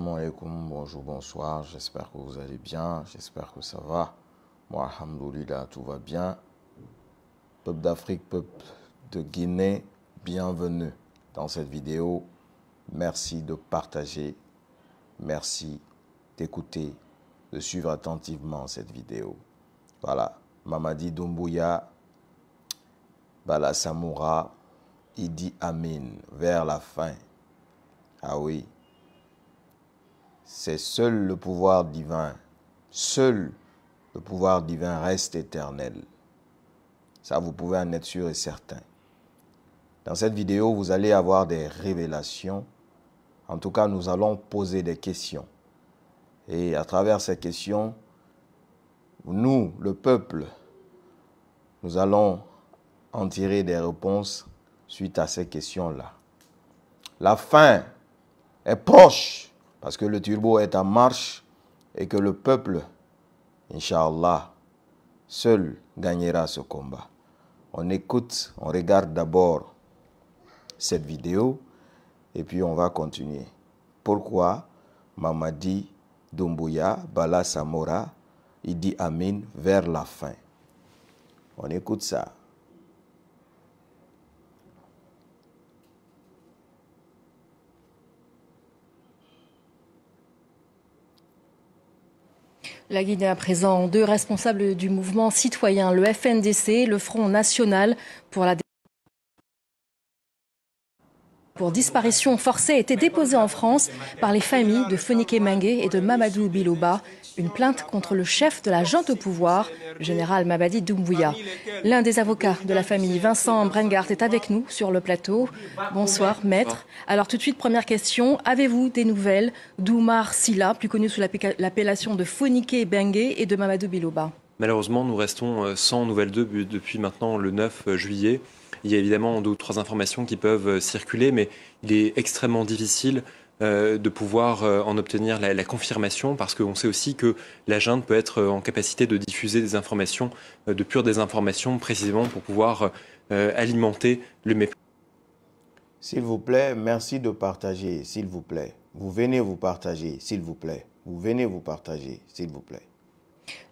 bonjour, bonsoir, j'espère que vous allez bien, j'espère que ça va. Moi, alhamdoulilah, tout va bien. Peuple d'Afrique, peuple de Guinée, bienvenue dans cette vidéo. Merci de partager, merci d'écouter, de suivre attentivement cette vidéo. Voilà, Mamadi Doumbouya, Bala Samoura, dit Amin, vers la fin. Ah oui, c'est seul le pouvoir divin, seul le pouvoir divin reste éternel. Ça, vous pouvez en être sûr et certain. Dans cette vidéo, vous allez avoir des révélations. En tout cas, nous allons poser des questions. Et à travers ces questions, nous, le peuple, nous allons en tirer des réponses suite à ces questions-là. La fin est proche parce que le turbo est en marche et que le peuple, Inch'Allah, seul gagnera ce combat. On écoute, on regarde d'abord cette vidéo et puis on va continuer. Pourquoi Mamadi Doumbouya, Bala Samora, il dit Amin vers la fin. On écoute ça. La Guinée à présent, deux responsables du mouvement citoyen, le FNDC, le Front national pour la pour disparition forcée étaient été déposée en France par les familles de Fonike mangue et de Mamadou Biloba une plainte contre le chef de la junte au pouvoir, le général Mabadi Doumbouya. L'un des avocats de la famille, Vincent Brengart est avec nous sur le plateau. Bonsoir, maître. Alors tout de suite, première question. Avez-vous des nouvelles d'Oumar Silla, plus connu sous l'appellation de Fonike Bengue et de Mamadou Biloba Malheureusement, nous restons euh, sans nouvelles d'eux depuis maintenant le 9 euh, juillet. Il y a évidemment deux ou trois informations qui peuvent euh, circuler, mais il est extrêmement difficile euh, de pouvoir euh, en obtenir la, confirmation, parce qu'on sait aussi que la junte peut être euh, en capacité de diffuser des informations, de pures informations précisément pour pouvoir alimenter le mépris. S'il vous plaît, merci de partager, s'il vous plaît. Vous venez vous partager, s'il vous plaît. Vous venez vous partager, s'il vous plaît.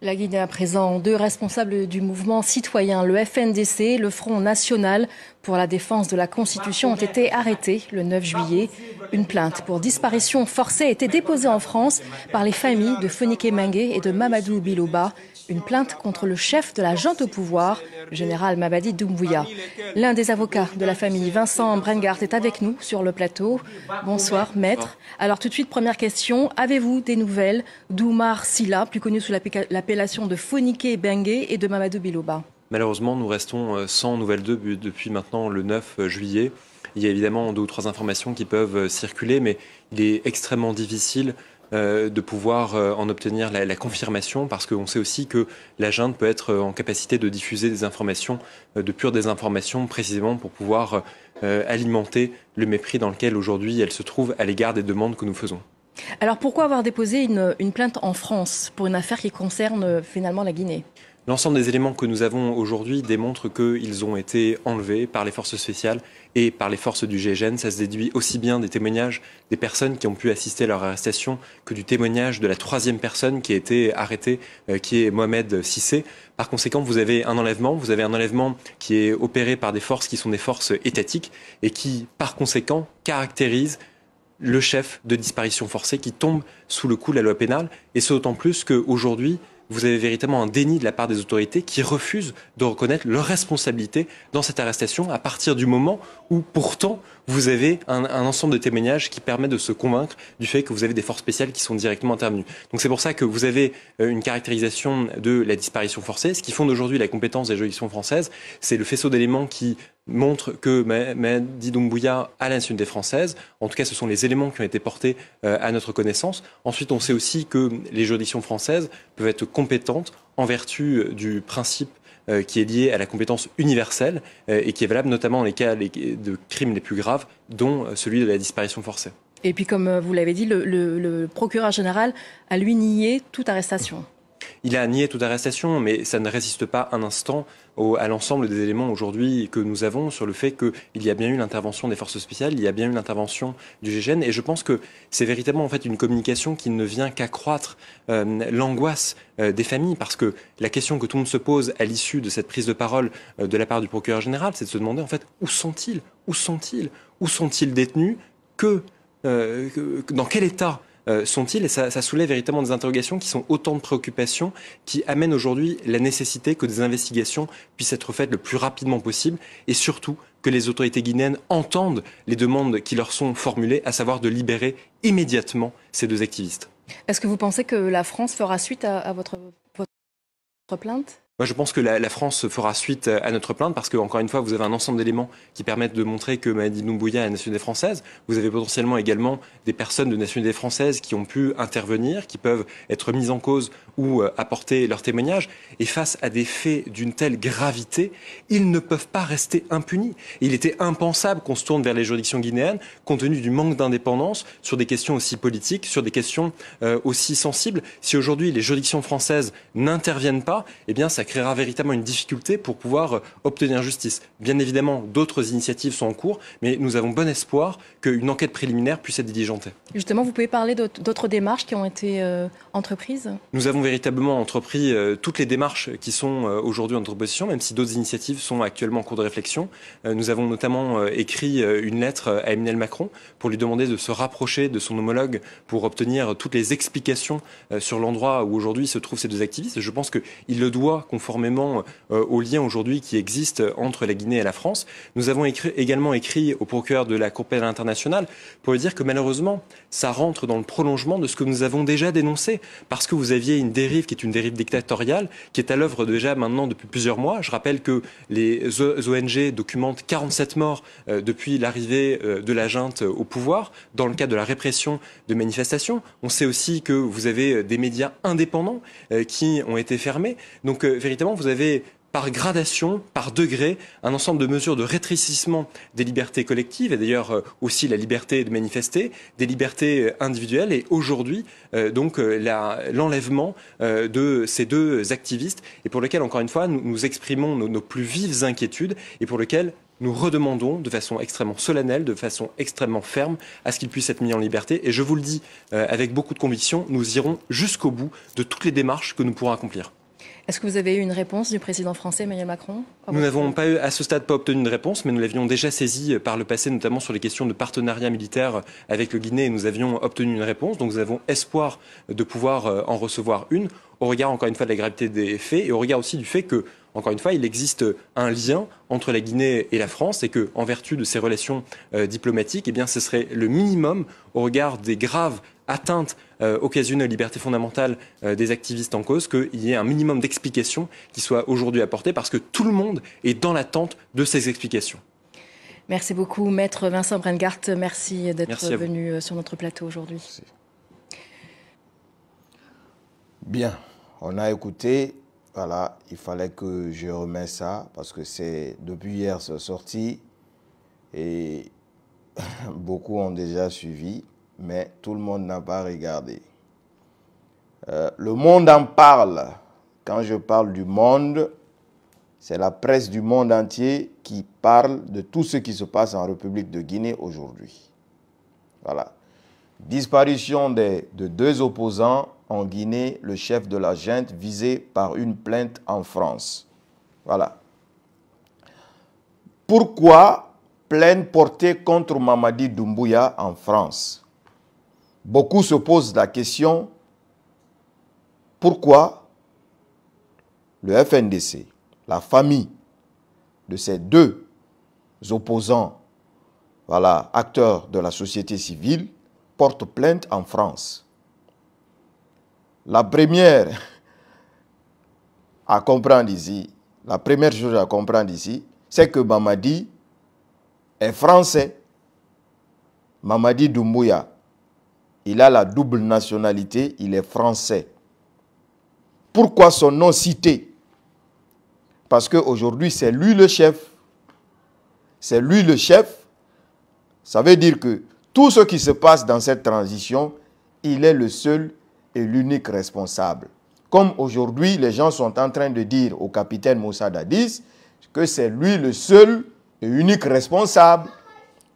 La Guinée à présent, deux responsables du mouvement citoyen, le FNDC le Front national pour la défense de la Constitution, ont été arrêtés le 9 juillet. Une plainte pour disparition forcée a été déposée en France par les familles de Fonike Mangue et de Mamadou Biloba une plainte contre le chef de la junte au pouvoir, le général Mabadi Doumbouya. L'un des avocats de la famille, Vincent Brengart est avec nous sur le plateau. Bonsoir, maître. Alors tout de suite, première question. Avez-vous des nouvelles d'Oumar Silla, plus connu sous l'appellation de Fonike Bengue et de Mamadou Biloba Malheureusement, nous restons euh, sans nouvelles depuis maintenant le 9 euh, juillet. Il y a évidemment deux ou trois informations qui peuvent euh, circuler, mais il est extrêmement difficile euh, de pouvoir euh, en obtenir la, confirmation, parce qu'on sait aussi que la junte peut être euh, en capacité de diffuser des informations, de pure désinformation, précisément pour pouvoir alimenter le mépris dans lequel aujourd'hui elle se trouve à l'égard des demandes que nous faisons. Alors pourquoi avoir déposé une plainte en France pour une affaire qui concerne finalement la Guinée L'ensemble des éléments que nous avons aujourd'hui démontrent qu'ils ont été enlevés par les forces spéciales et par les forces du GIGN. Ça se déduit aussi bien des témoignages des personnes qui ont pu assister à leur arrestation que du témoignage de la troisième personne qui a été arrêtée, euh, qui est Mohamed Sissé. Par conséquent, vous avez un enlèvement, vous avez un enlèvement qui est opéré par des forces qui sont des forces étatiques et qui, par conséquent, caractérise le chef de disparition forcée qui tombe sous le coup de la loi pénale. Et c'est d'autant plus qu'aujourd'hui, vous avez véritablement un déni de la part des autorités qui refusent de reconnaître leur responsabilité dans cette arrestation à partir du moment où pourtant vous avez un, ensemble de témoignages qui permet de se convaincre du fait que vous avez des forces spéciales qui sont directement intervenues. Donc c'est pour ça que vous avez euh, une caractérisation de la disparition forcée. Ce qui fonde aujourd'hui la compétence des juridictions françaises, c'est le faisceau d'éléments qui montre que Mehdi Doumbouya a l'insu des Françaises. En tout cas, ce sont les éléments qui ont été portés euh, à notre connaissance. Ensuite, on sait aussi que les juridictions françaises peuvent être compétentes en vertu euh, du principe euh, qui est lié à la compétence universelle et qui est valable notamment dans les cas de crimes les plus graves, dont celui de la disparition forcée. Et puis, comme vous l'avez dit, le procureur général a lui nié toute arrestation. Il a nié toute arrestation, mais ça ne résiste pas un instant à l'ensemble des éléments aujourd'hui que nous avons sur le fait qu'il y a bien eu l'intervention des forces spéciales, il y a bien eu l'intervention du GGN, et je pense que c'est véritablement en fait une communication qui ne vient qu'accroître euh, l'angoisse euh, des familles, parce que la question que tout le monde se pose à l'issue de cette prise de parole euh, de la part du procureur général, c'est de se demander en fait où sont-ils, où sont-ils, où sont-ils détenus, que dans quel état euh, sont-ils Et ça, soulève véritablement des interrogations qui sont autant de préoccupations qui amènent aujourd'hui la nécessité que des investigations puissent être faites le plus rapidement possible et surtout que les autorités guinéennes entendent les demandes qui leur sont formulées, à savoir de libérer immédiatement ces deux activistes. Est-ce que vous pensez que la France fera suite à, votre plainte moi, je pense que la, France fera suite à notre plainte parce que, encore une fois, vous avez un ensemble d'éléments qui permettent de montrer que Mahdi Noumbouya est nationalité française. Vous avez potentiellement également des personnes de nationalité française qui ont pu intervenir, qui peuvent être mises en cause ou euh, apporter leur témoignage. Et face à des faits d'une telle gravité, ils ne peuvent pas rester impunis. il était impensable qu'on se tourne vers les juridictions guinéennes compte tenu du manque d'indépendance sur des questions aussi politiques, sur des questions euh, aussi sensibles. Si aujourd'hui les juridictions françaises n'interviennent pas, eh bien, ça créera véritablement une difficulté pour pouvoir euh, obtenir justice. Bien évidemment, d'autres initiatives sont en cours, mais nous avons bon espoir qu'une enquête préliminaire puisse être diligentée. Justement, vous pouvez parler d'autres démarches qui ont été euh, entreprises Nous avons véritablement entrepris euh, toutes les démarches qui sont aujourd'hui en notre même si d'autres initiatives sont actuellement en cours de réflexion. nous avons notamment écrit une lettre à Emmanuel Macron pour lui demander de se rapprocher de son homologue pour obtenir toutes les explications sur l'endroit où aujourd'hui se trouvent ces deux activistes. Je pense qu'il le doit conformément euh, aux liens aujourd'hui qui existent entre la Guinée et la France. Nous avons également écrit au procureur de la Cour pénale internationale pour lui dire que malheureusement, ça rentre dans le prolongement de ce que nous avons déjà dénoncé, parce que vous aviez une dérive qui est une dérive dictatoriale, qui est à l'œuvre déjà maintenant depuis plusieurs mois. Je rappelle que les ONG documentent 47 morts euh, depuis l'arrivée euh, de la junte au pouvoir, dans le cadre de la répression de manifestations. On sait aussi que vous avez des médias indépendants qui ont été fermés. Donc véritablement, vous avez par gradation, par degré, un ensemble de mesures de rétrécissement des libertés collectives, et d'ailleurs euh, aussi la liberté de manifester, des libertés euh, individuelles, et aujourd'hui, euh, donc, l'enlèvement de ces deux activistes, et pour lesquels, encore une fois, nous, exprimons nos, plus vives inquiétudes, et pour lequel nous redemandons de façon extrêmement solennelle, de façon extrêmement ferme, à ce qu'ils puissent être mis en liberté. Et je vous le dis avec beaucoup de conviction, nous irons jusqu'au bout de toutes les démarches que nous pourrons accomplir. Est-ce que vous avez eu une réponse du président français Emmanuel Macron Nous n'avons pas eu, à ce stade pas obtenu une réponse, mais nous l'avions déjà saisi par le passé, notamment sur les questions de partenariat militaire avec le Guinée. Et nous avions obtenu une réponse, donc nous avons espoir de pouvoir euh, en recevoir une, au regard encore une fois de la gravité des faits et au regard aussi du fait que encore une fois, il existe un lien entre la Guinée et la France et que, en vertu de ces relations euh, diplomatiques, eh bien, ce serait le minimum au regard des graves atteinte euh, occasionne aux liberté fondamentale euh, des activistes en cause, qu'il y ait un minimum d'explications qui soient aujourd'hui apportées, parce que tout le monde est dans l'attente de ces explications. Merci beaucoup, maître Vincent Brengart. Merci d'être venu euh, sur notre plateau aujourd'hui. Bien, on a écouté. Voilà, il fallait que je remets ça parce que c'est depuis hier sorti et beaucoup ont déjà suivi mais tout le monde n'a pas regardé. Euh, le monde en parle. Quand je parle du monde, c'est la presse du monde entier qui parle de tout ce qui se passe en République de Guinée aujourd'hui. Voilà. Disparition de deux opposants en Guinée, le chef de la junte visé par une plainte en France. Voilà. Pourquoi plainte portée contre Mamadi Doumbouya en France Beaucoup se posent la question, pourquoi le FNDC, la famille de ces deux opposants, voilà, acteurs de la société civile, porte plainte en France La première à comprendre ici, la première chose à comprendre ici, c'est que Mamadi est français. Mamadi Doumbouya il a la double nationalité, il est français. Pourquoi son nom cité Parce qu'aujourd'hui, c'est lui le chef. C'est lui le chef. Ça veut dire que tout ce qui se passe dans cette transition, il est le seul et l'unique responsable. Comme aujourd'hui, les gens sont en train de dire au capitaine Moussa Dadis que c'est lui le seul et unique responsable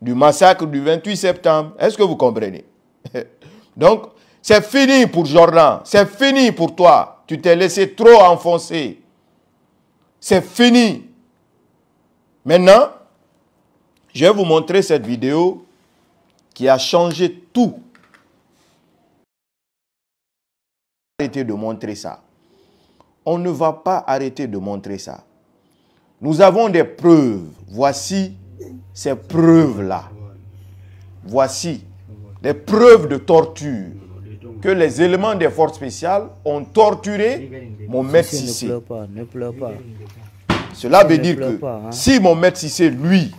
du massacre du 28 septembre. Est-ce que vous comprenez Donc, c'est fini pour Jordan. C'est fini pour toi. Tu t'es laissé trop enfoncer. C'est fini. Maintenant, je vais vous montrer cette vidéo qui a changé tout. Arrêtez de montrer ça. On ne va pas arrêter de montrer ça. Nous avons des preuves. Voici ces preuves-là. Voici des preuves de torture que les éléments des forces spéciales ont torturé mon maître Sissé. Cela veut dire que hein. si mon maître Sissé, lui,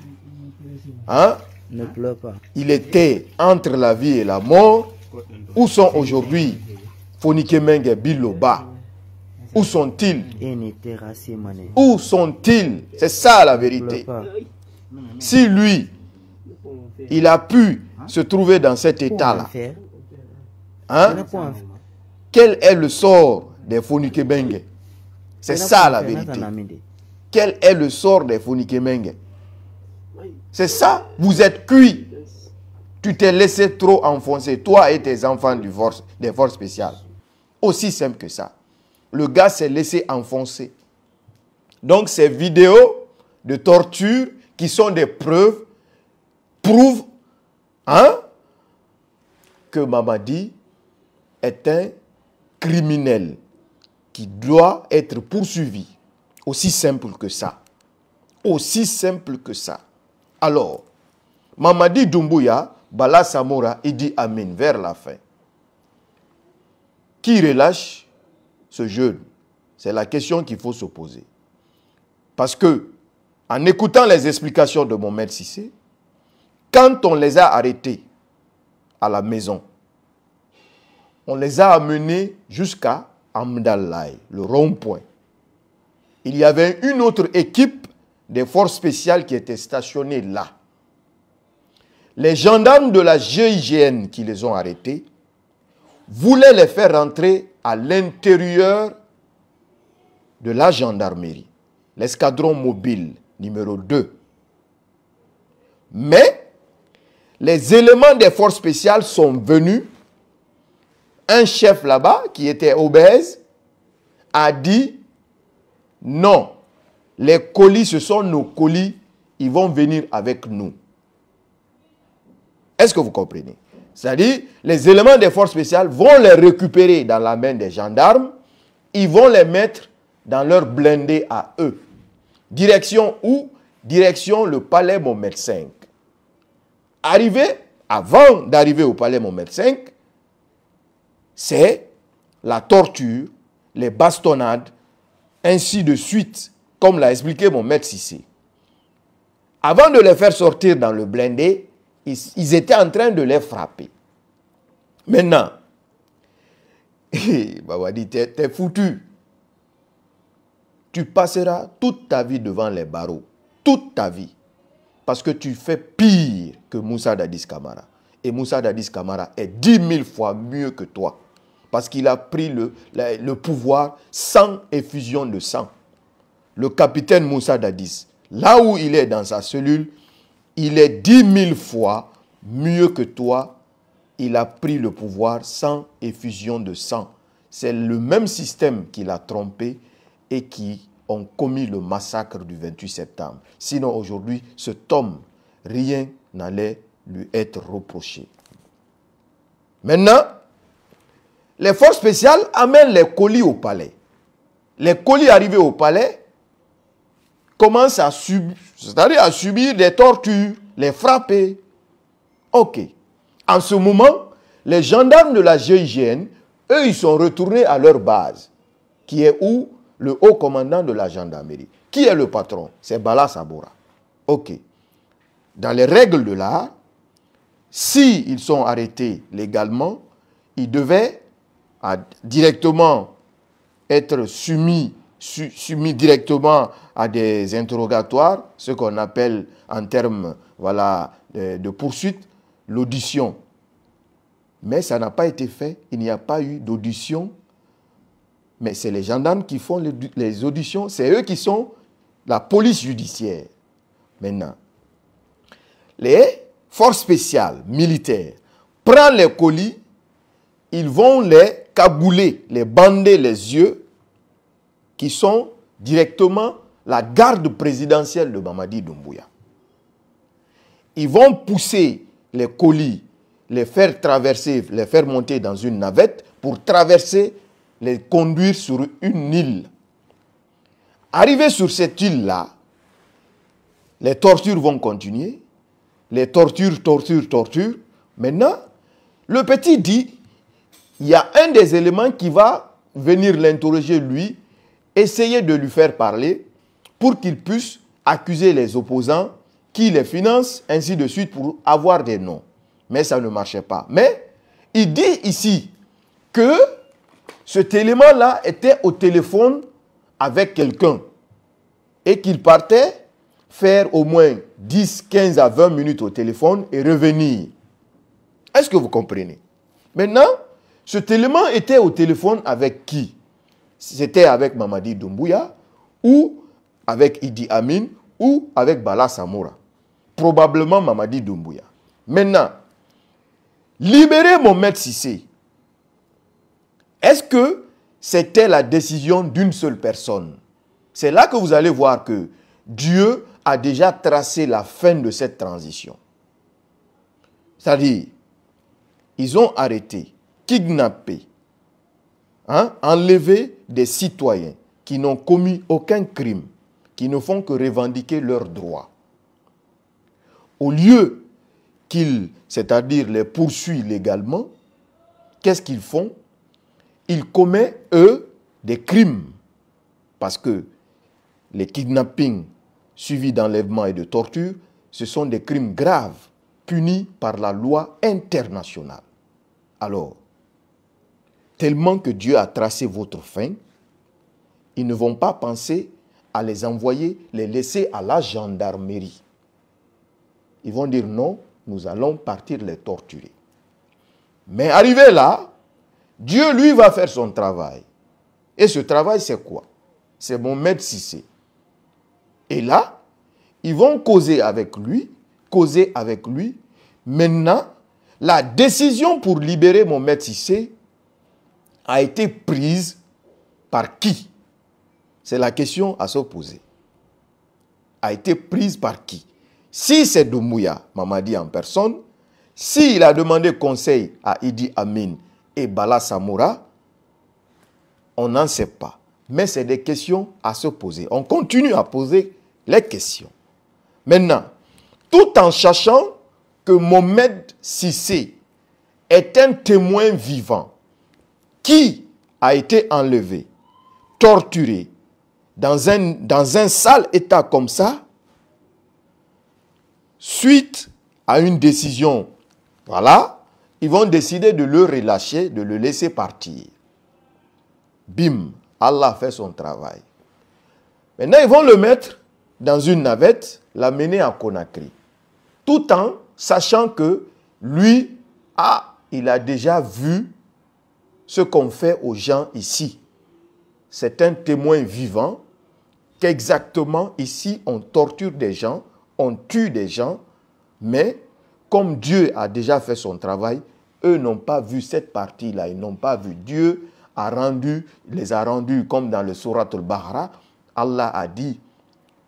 hein, il était entre la vie et la mort, où sont aujourd'hui Fonikemenge Biloba Où sont-ils Où sont-ils C'est ça la vérité. Si lui, il a pu se trouver dans cet état-là hein? Quel est le sort des Fonikebengue C'est ça la vérité. Quel est le sort des Fonikebengue C'est ça, vous êtes cuit. Tu t'es laissé trop enfoncer, toi et tes enfants du des forces spéciales. Aussi simple que ça. Le gars s'est laissé enfoncer. Donc ces vidéos de torture qui sont des preuves prouvent Hein? que Mamadi est un criminel qui doit être poursuivi. Aussi simple que ça. Aussi simple que ça. Alors, Mamadi Doumbouya, Bala Samora, il dit Amin vers la fin. Qui relâche ce jeune C'est la question qu'il faut se poser. Parce que, en écoutant les explications de mon maître Sissé, quand on les a arrêtés à la maison, on les a amenés jusqu'à Amdalai, le rond-point. Il y avait une autre équipe des forces spéciales qui était stationnée là. Les gendarmes de la GIGN qui les ont arrêtés voulaient les faire rentrer à l'intérieur de la gendarmerie, l'escadron mobile numéro 2. Mais les éléments des forces spéciales sont venus. Un chef là-bas, qui était obèse, a dit, non, les colis, ce sont nos colis, ils vont venir avec nous. Est-ce que vous comprenez C'est-à-dire, les éléments des forces spéciales vont les récupérer dans la main des gendarmes, ils vont les mettre dans leur blindé à eux. Direction où Direction le palais Montmédecin. Arrivé, avant d'arriver au palais maître V, c'est la torture, les bastonnades, ainsi de suite, comme l'a expliqué mon maître Sissé. Avant de les faire sortir dans le blindé, ils, étaient en train de les frapper. Maintenant, dit, t'es foutu. Tu passeras toute ta vie devant les barreaux. Toute ta vie. Parce que tu fais pire que Moussa Dadis Kamara. Et Moussa Dadis Kamara est dix mille fois mieux que toi. Parce qu'il a pris le, le, pouvoir sans effusion de sang. Le capitaine Moussa Dadis, là où il est dans sa cellule, il est 10 000 fois mieux que toi. Il a pris le pouvoir sans effusion de sang. C'est le même système qui l'a trompé et qui ont commis le massacre du 28 septembre. Sinon, aujourd'hui, cet homme, rien n'allait lui être reproché. Maintenant, les forces spéciales amènent les colis au palais. Les colis arrivés au palais commencent à subir, subir des tortures, les frapper. Ok. En ce moment, les gendarmes de la GIGN, eux, ils sont retournés à leur base, qui est où le haut commandant de la gendarmerie. Qui est le patron C'est Bala Sabora. Ok. Dans les règles de l'art, s'ils ils sont arrêtés légalement, ils devaient directement être soumis, soumis directement à des interrogatoires, ce qu'on appelle en termes voilà, de poursuite, l'audition. Mais ça n'a pas été fait. Il n'y a pas eu d'audition mais c'est les gendarmes qui font les, auditions, c'est eux qui sont la police judiciaire. Maintenant, les forces spéciales militaires prennent les colis, ils vont les cabouler, les bander les yeux, qui sont directement la garde présidentielle de Mamadi Doumbouya. Ils vont pousser les colis, les faire traverser, les faire monter dans une navette pour traverser les conduire sur une île. Arrivé sur cette île-là, les tortures vont continuer. Les tortures, tortures, tortures. Maintenant, le petit dit, il y a un des éléments qui va venir l'interroger lui, essayer de lui faire parler pour qu'il puisse accuser les opposants qui les financent, ainsi de suite, pour avoir des noms. Mais ça ne marchait pas. Mais il dit ici que cet élément-là était au téléphone avec quelqu'un et qu'il partait faire au moins 10, 15 à 20 minutes au téléphone et revenir. Est-ce que vous comprenez Maintenant, cet élément était au téléphone avec qui C'était avec Mamadi Doumbouya ou avec Idi Amin ou avec Bala Samoura. Probablement Mamadi Doumbouya. Maintenant, libérez mon maître Sissé. Est-ce que c'était la décision d'une seule personne C'est là que vous allez voir que Dieu a déjà tracé la fin de cette transition. C'est-à-dire, ils ont arrêté, kidnappé, hein, enlevé des citoyens qui n'ont commis aucun crime, qui ne font que revendiquer leurs droits. Au lieu qu'ils, c'est-à-dire les poursuivent légalement, qu'est-ce qu'ils font ils commettent, eux, des crimes. Parce que les kidnappings suivis d'enlèvements et de tortures, ce sont des crimes graves punis par la loi internationale. Alors, tellement que Dieu a tracé votre fin, ils ne vont pas penser à les envoyer, les laisser à la gendarmerie. Ils vont dire non, nous allons partir les torturer. Mais arrivé là, Dieu, lui, va faire son travail. Et ce travail, c'est quoi C'est mon maître Sissé. Et là, ils vont causer avec lui, causer avec lui. Maintenant, la décision pour libérer mon maître Sissé a été prise par qui C'est la question à se poser. A été prise par qui Si c'est maman Mamadi en personne, s'il a demandé conseil à Idi Amin, et Bala Samoura... on n'en sait pas. Mais c'est des questions à se poser. On continue à poser les questions. Maintenant, tout en sachant que Mohamed Sissé est un témoin vivant qui a été enlevé, torturé, dans un, dans un sale état comme ça, suite à une décision, voilà, ils vont décider de le relâcher, de le laisser partir. Bim, Allah fait son travail. Maintenant, ils vont le mettre dans une navette, l'amener à Conakry. Tout en sachant que lui, a, ah, il a déjà vu ce qu'on fait aux gens ici. C'est un témoin vivant qu'exactement ici, on torture des gens, on tue des gens, mais comme Dieu a déjà fait son travail, eux n'ont pas vu cette partie-là, ils n'ont pas vu. Dieu a rendu, les a rendus comme dans le Surat al-Bahra. Allah a dit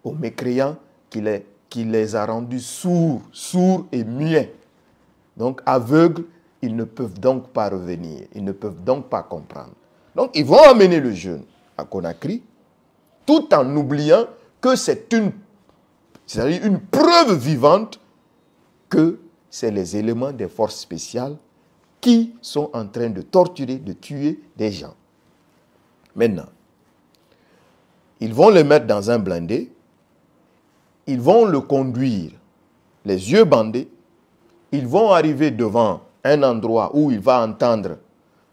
aux mécréants qu'il les, les a rendus sourds, sourds et muets. Donc aveugles, ils ne peuvent donc pas revenir, ils ne peuvent donc pas comprendre. Donc ils vont amener le jeûne à Conakry, tout en oubliant que c'est une, une preuve vivante que c'est les éléments des forces spéciales qui sont en train de torturer, de tuer des gens. Maintenant, ils vont le mettre dans un blindé, ils vont le conduire les yeux bandés, ils vont arriver devant un endroit où il va entendre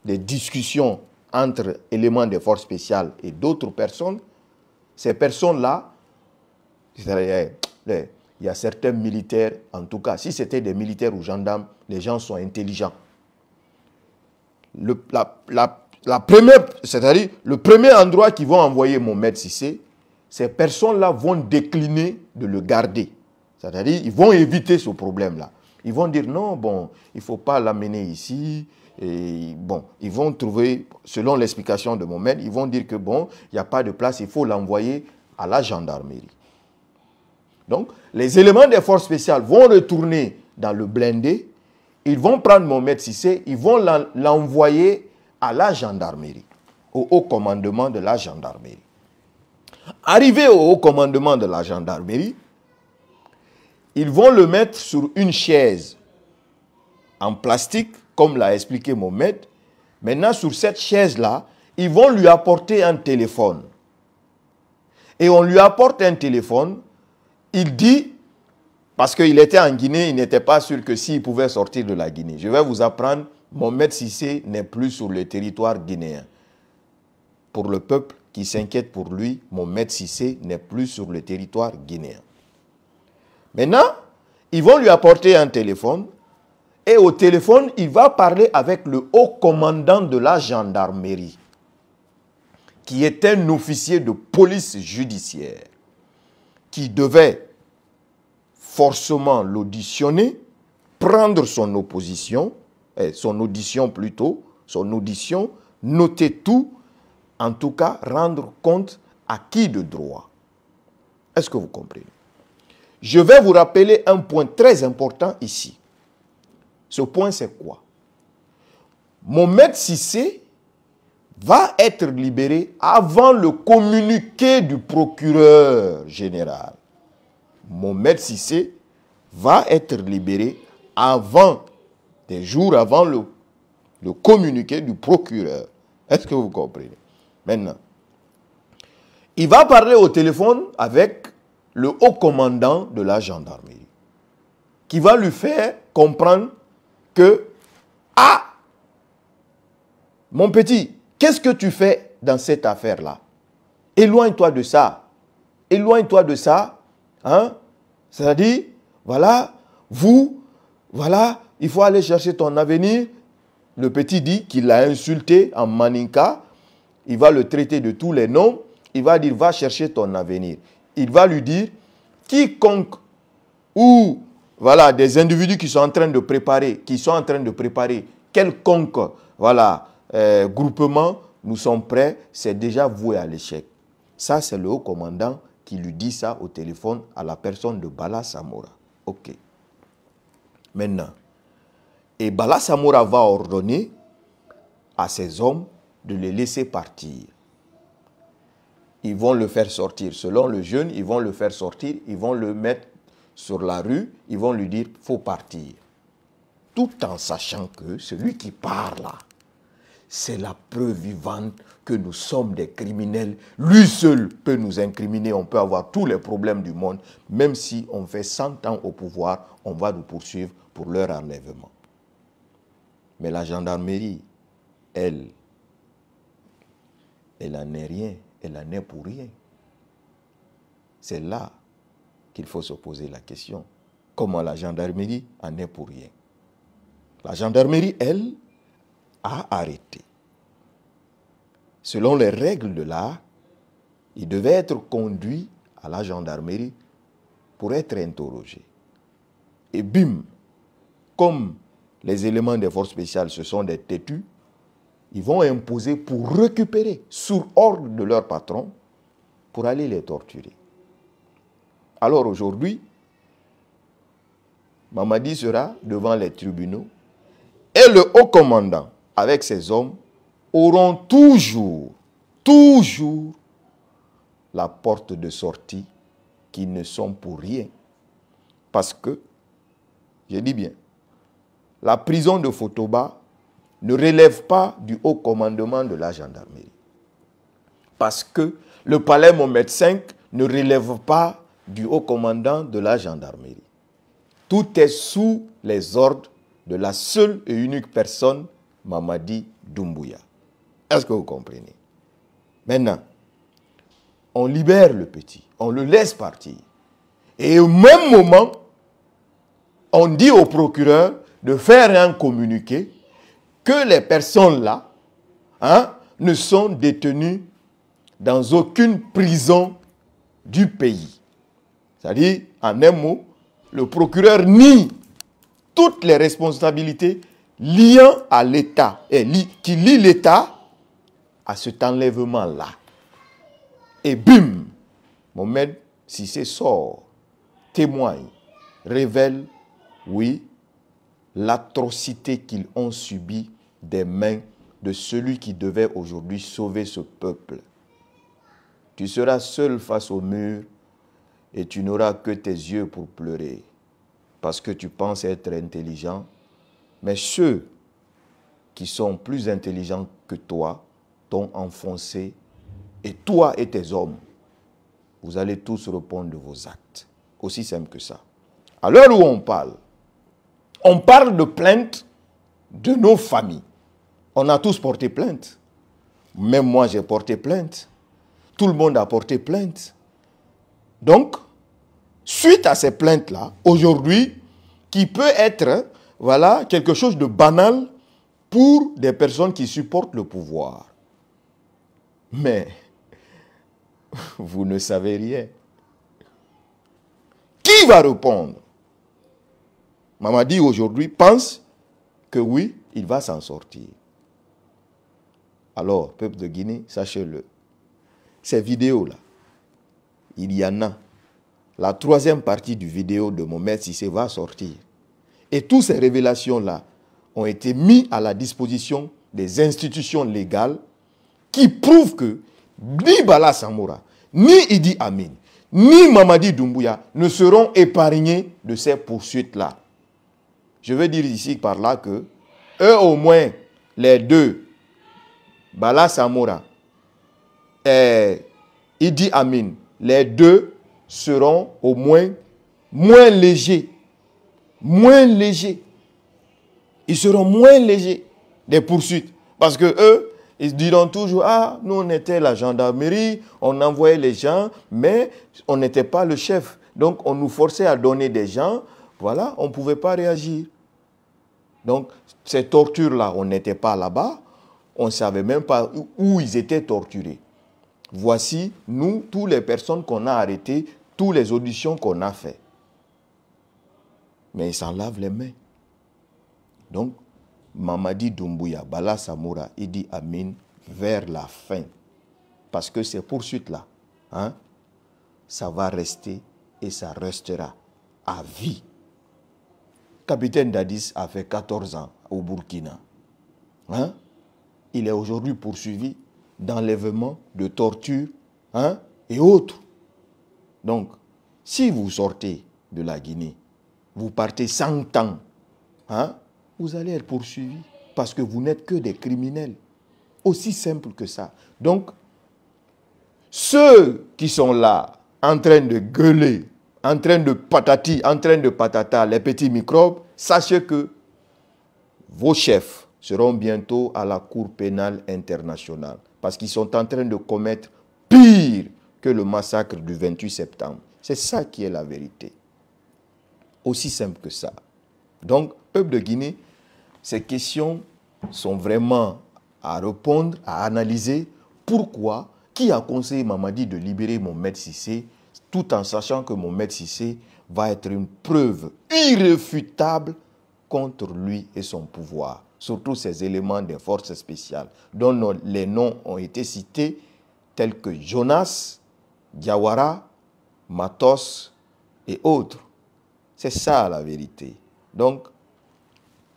des discussions entre éléments des forces spéciales et d'autres personnes. Ces personnes-là, les, il y a certains militaires, en tout cas, si c'était des militaires ou gendarmes, les gens sont intelligents. Le, la, première, c'est-à-dire, le premier endroit qu'ils vont envoyer mon maître c'est, ces personnes-là vont décliner de le garder. C'est-à-dire, ils vont éviter ce problème-là. Ils vont dire non, bon, il ne faut pas l'amener ici. Et bon, ils vont trouver, selon l'explication de mon maître, ils vont dire que bon, il n'y a pas de place, il faut l'envoyer à la gendarmerie. Donc, les éléments des forces spéciales vont retourner dans le blindé. Ils vont prendre Mohamed Sissé, ils vont l'envoyer à la gendarmerie, au haut commandement de la gendarmerie. Arrivé au haut commandement de la gendarmerie, ils vont le mettre sur une chaise en plastique, comme l'a expliqué Mohamed. Maintenant, sur cette chaise-là, ils vont lui apporter un téléphone. Et on lui apporte un téléphone il dit, parce qu'il était en Guinée, il n'était pas sûr que s'il pouvait sortir de la Guinée. Je vais vous apprendre, mon maître Sissé n'est plus sur le territoire guinéen. Pour le peuple qui s'inquiète pour lui, mon maître Sissé n'est plus sur le territoire guinéen. Maintenant, ils vont lui apporter un téléphone et au téléphone, il va parler avec le haut commandant de la gendarmerie qui est un officier de police judiciaire qui devait forcément l'auditionner, prendre son opposition, son audition plutôt, son audition, noter tout, en tout cas rendre compte à qui de droit. Est-ce que vous comprenez Je vais vous rappeler un point très important ici. Ce point, c'est quoi Mon si Sissé va être libéré avant le communiqué du procureur général. Mohamed Sissé va être libéré avant, des jours avant le, le communiqué du procureur. Est-ce que vous comprenez Maintenant, il va parler au téléphone avec le haut commandant de la gendarmerie qui va lui faire comprendre que, ah, mon petit, Qu'est-ce que tu fais dans cette affaire-là Éloigne-toi de ça. Éloigne-toi de ça. Hein? C'est-à-dire, voilà, vous, voilà, il faut aller chercher ton avenir. Le petit dit qu'il l'a insulté en maninka. Il va le traiter de tous les noms. Il va dire, va chercher ton avenir. Il va lui dire, quiconque ou voilà des individus qui sont en train de préparer, qui sont en train de préparer quelconque voilà euh, groupement, nous sommes prêts, c'est déjà voué à l'échec. Ça, c'est le haut commandant qui lui dit ça au téléphone à la personne de Bala Samora. OK. Maintenant, et Bala Samora va ordonner à ses hommes de les laisser partir. Ils vont le faire sortir. Selon le jeune, ils vont le faire sortir, ils vont le mettre sur la rue, ils vont lui dire, faut partir. Tout en sachant que celui qui part là, c'est la preuve vivante que nous sommes des criminels. Lui seul peut nous incriminer. On peut avoir tous les problèmes du monde. Même si on fait 100 ans au pouvoir, on va nous poursuivre pour leur enlèvement. Mais la gendarmerie, elle, elle n'en est rien. Elle n'en est pour rien. C'est là qu'il faut se poser la question. Comment la gendarmerie en est pour rien La gendarmerie, elle, a arrêté. Selon les règles de l'art, il devait être conduit à la gendarmerie pour être interrogé. Et bim, comme les éléments des forces spéciales, ce sont des têtus, ils vont imposer pour récupérer, sur ordre de leur patron, pour aller les torturer. Alors aujourd'hui, Mamadi sera devant les tribunaux et le haut commandant avec ces hommes auront toujours, toujours la porte de sortie qui ne sont pour rien. Parce que, j'ai dit bien, la prison de Fotoba ne relève pas du haut commandement de la gendarmerie. Parce que le palais Mohamed V ne relève pas du haut commandant de la gendarmerie. Tout est sous les ordres de la seule et unique personne Mamadi Doumbouya. Est-ce que vous comprenez Maintenant, on libère le petit, on le laisse partir. Et au même moment, on dit au procureur de faire un communiqué que les personnes-là hein, ne sont détenues dans aucune prison du pays. C'est-à-dire, en un mot, le procureur nie toutes les responsabilités liant à l'État, qui lie l'État à cet enlèvement-là. Et bim, Mohamed si c'est sort, témoigne, révèle, oui, l'atrocité qu'ils ont subie des mains de celui qui devait aujourd'hui sauver ce peuple. Tu seras seul face au mur et tu n'auras que tes yeux pour pleurer parce que tu penses être intelligent mais ceux qui sont plus intelligents que toi t'ont enfoncé, et toi et tes hommes, vous allez tous répondre de vos actes. Aussi simple que ça. À l'heure où on parle, on parle de plainte de nos familles. On a tous porté plainte. Même moi, j'ai porté plainte. Tout le monde a porté plainte. Donc, suite à ces plaintes-là, aujourd'hui, qui peut être voilà, quelque chose de banal pour des personnes qui supportent le pouvoir. Mais vous ne savez rien. Qui va répondre Mamadi aujourd'hui pense que oui, il va s'en sortir. Alors, peuple de Guinée, sachez-le, ces vidéos-là, il y en a. La troisième partie du vidéo de Mohamed Sissé va sortir. Et toutes ces révélations-là ont été mises à la disposition des institutions légales qui prouvent que ni Bala Samora, ni Idi Amin, ni Mamadi Doumbouya ne seront épargnés de ces poursuites-là. Je veux dire ici par là que eux au moins, les deux, Bala Samoura et Idi Amin, les deux seront au moins moins légers moins légers. Ils seront moins légers des poursuites. Parce que eux, ils diront toujours, ah, nous on était la gendarmerie, on envoyait les gens, mais on n'était pas le chef. Donc on nous forçait à donner des gens, voilà, on ne pouvait pas réagir. Donc ces tortures-là, on n'était pas là-bas, on ne savait même pas où ils étaient torturés. Voici, nous, toutes les personnes qu'on a arrêtées, toutes les auditions qu'on a faites mais il s'en lave les mains. Donc, Mamadi Doumbouya, Bala Samoura, il dit Amin vers la fin. Parce que ces poursuites-là, hein, ça va rester et ça restera à vie. Capitaine Dadis a fait 14 ans au Burkina. Hein? Il est aujourd'hui poursuivi d'enlèvement, de torture hein? et autres. Donc, si vous sortez de la Guinée vous partez sans temps, hein, vous allez être poursuivi parce que vous n'êtes que des criminels. Aussi simple que ça. Donc, ceux qui sont là en train de gueuler, en train de patati, en train de patata, les petits microbes, sachez que vos chefs seront bientôt à la Cour pénale internationale parce qu'ils sont en train de commettre pire que le massacre du 28 septembre. C'est ça qui est la vérité. Aussi simple que ça. Donc, peuple de Guinée, ces questions sont vraiment à répondre, à analyser. Pourquoi Qui a conseillé Mamadi de libérer mon maître Sissé tout en sachant que mon maître Sissé va être une preuve irréfutable contre lui et son pouvoir, surtout ces éléments des forces spéciales dont les noms ont été cités, tels que Jonas, Diawara, Matos et autres. C'est ça la vérité. Donc,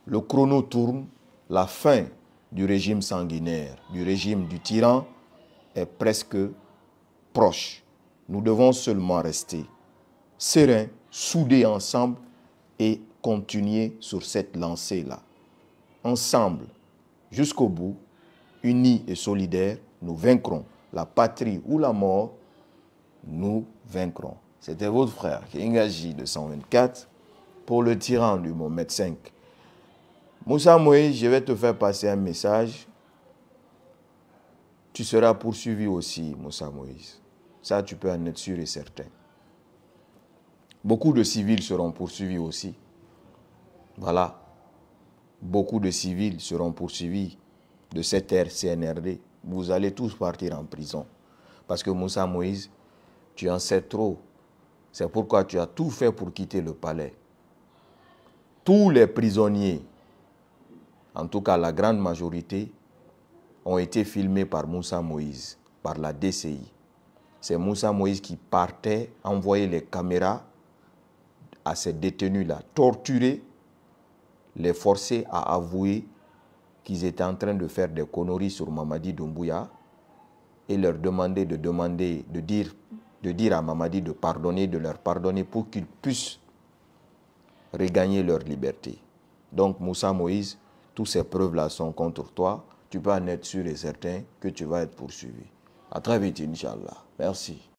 le chrono tourne, la fin du régime sanguinaire, du régime du tyran, est presque proche. Nous devons seulement rester sereins, soudés ensemble et continuer sur cette lancée-là. Ensemble, jusqu'au bout, unis et solidaires, nous vaincrons. La patrie ou la mort, nous vaincrons. C'était votre frère qui le 124 pour le tyran du Mohamed 5. Moussa Moïse, je vais te faire passer un message. Tu seras poursuivi aussi, Moussa Moïse. Ça, tu peux en être sûr et certain. Beaucoup de civils seront poursuivis aussi. Voilà. Beaucoup de civils seront poursuivis de cette RCNRD. Vous allez tous partir en prison. Parce que Moussa Moïse, tu en sais trop c'est pourquoi tu as tout fait pour quitter le palais. Tous les prisonniers, en tout cas la grande majorité, ont été filmés par Moussa Moïse, par la DCI. C'est Moussa Moïse qui partait envoyait les caméras à ces détenus-là, torturés, les forcer à avouer qu'ils étaient en train de faire des conneries sur Mamadi Doumbouya et leur demander de demander, de dire de dire à Mamadi de pardonner, de leur pardonner pour qu'ils puissent regagner leur liberté. Donc Moussa Moïse, toutes ces preuves-là sont contre toi. Tu peux en être sûr et certain que tu vas être poursuivi. À très vite, Inch'Allah. Merci.